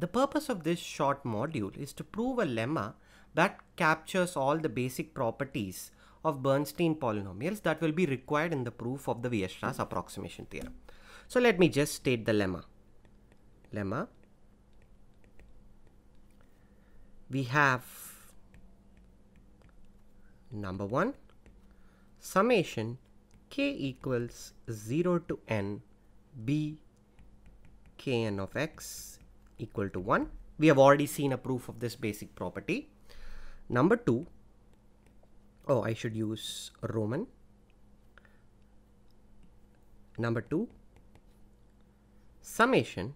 The purpose of this short module is to prove a lemma that captures all the basic properties of Bernstein polynomials that will be required in the proof of the Weierstrass approximation theorem. So let me just state the lemma. Lemma. We have number 1 summation k equals 0 to n b kn of x equal to 1. We have already seen a proof of this basic property. Number 2, oh, I should use Roman. Number 2, summation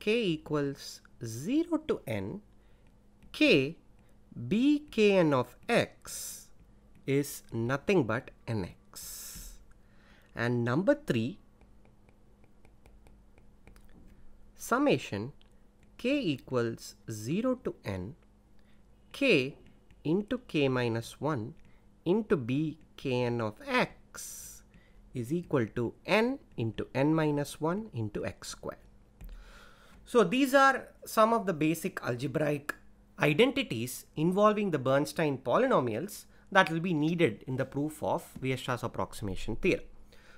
k equals 0 to n k bkn of x is nothing but nx. And number 3, summation k equals 0 to n, k into k minus 1 into b kn of x is equal to n into n minus 1 into x square. So these are some of the basic algebraic identities involving the Bernstein polynomials that will be needed in the proof of Weierstrass approximation theorem.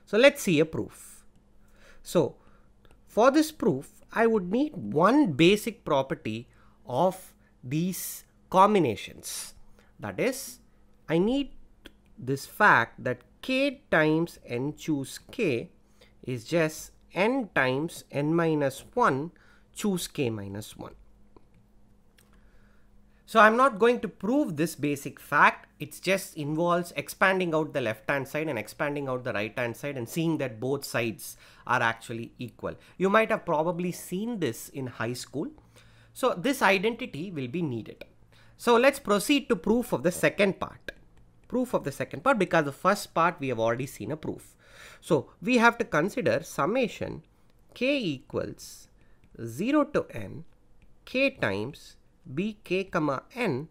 So let's see a proof. So for this proof, I would need one basic property of these combinations. That is, I need this fact that k times n choose k is just n times n minus 1 choose k minus 1. So I'm not going to prove this basic fact. It just involves expanding out the left hand side and expanding out the right hand side and seeing that both sides are actually equal. You might have probably seen this in high school. So this identity will be needed. So let's proceed to proof of the second part. Proof of the second part because the first part we have already seen a proof. So we have to consider summation k equals 0 to n k times bk comma n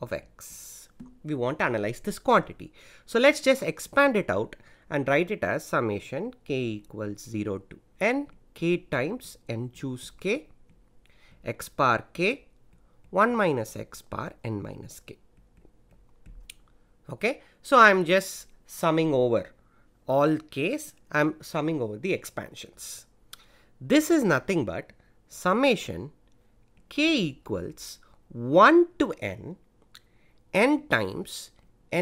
of x. We want to analyze this quantity. So let's just expand it out and write it as summation k equals 0 to n k times n choose k x bar k 1 minus x bar n minus k. Okay, so I'm just summing over all k's, I'm summing over the expansions. This is nothing but summation k equals 1 to n, n times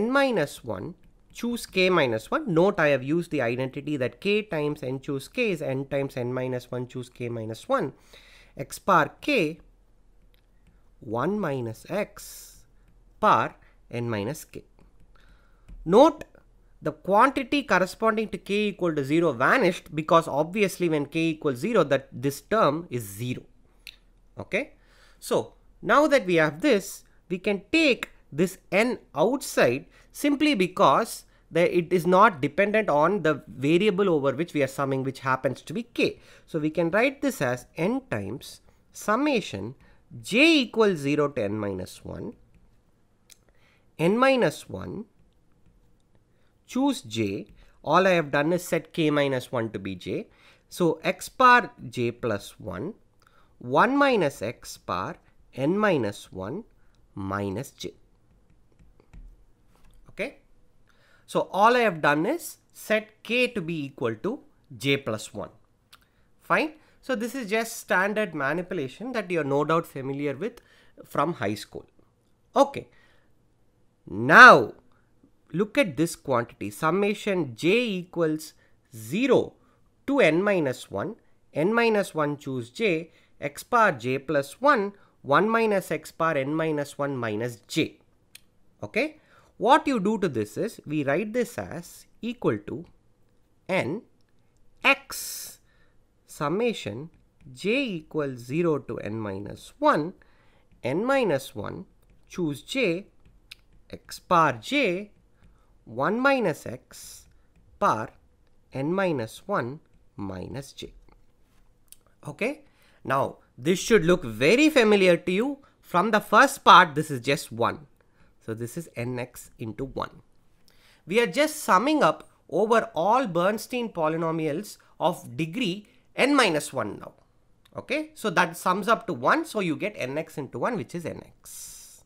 n minus 1 choose k minus 1. Note I have used the identity that k times n choose k is n times n minus 1 choose k minus 1. x bar k 1 minus x bar n minus k. Note the quantity corresponding to k equal to 0 vanished because obviously when k equals 0 that this term is 0. Okay. So now that we have this, we can take this n outside simply because it is not dependent on the variable over which we are summing which happens to be k. So we can write this as n times summation j equals 0 to n minus 1, n minus 1, choose j, all I have done is set k minus 1 to be j. So x bar j plus 1 1 minus x bar n minus 1 minus j. Okay. So, all I have done is set k to be equal to j plus 1. Fine. So, this is just standard manipulation that you are no doubt familiar with from high school. Okay. Now, look at this quantity summation j equals 0 to n minus 1 n minus 1 choose j x bar j plus 1, 1 minus x bar n minus 1 minus j. Okay. What you do to this is, we write this as equal to n x summation j equals 0 to n minus 1, n minus 1, choose j, x bar j, 1 minus x bar n minus 1 minus j. Okay. Now, this should look very familiar to you. From the first part, this is just 1. So this is nx into 1. We are just summing up over all Bernstein polynomials of degree n minus 1 now. Okay, so that sums up to 1, so you get nx into 1 which is nx.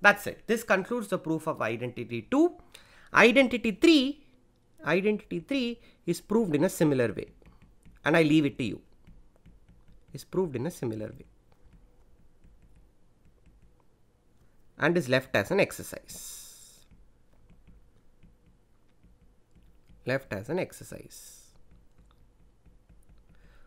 That's it. This concludes the proof of identity 2. Identity 3, identity 3 is proved in a similar way and I leave it to you is proved in a similar way and is left as an exercise. Left as an exercise.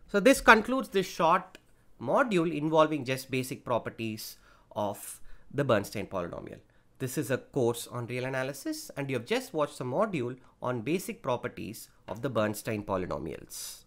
So this concludes this short module involving just basic properties of the Bernstein polynomial. This is a course on real analysis and you have just watched a module on basic properties of the Bernstein polynomials.